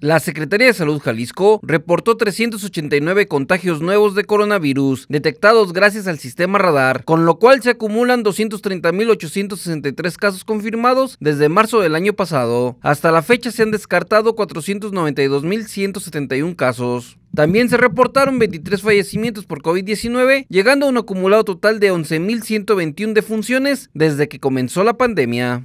La Secretaría de Salud Jalisco reportó 389 contagios nuevos de coronavirus detectados gracias al sistema radar, con lo cual se acumulan 230.863 casos confirmados desde marzo del año pasado. Hasta la fecha se han descartado 492.171 casos. También se reportaron 23 fallecimientos por COVID-19, llegando a un acumulado total de 11.121 defunciones desde que comenzó la pandemia.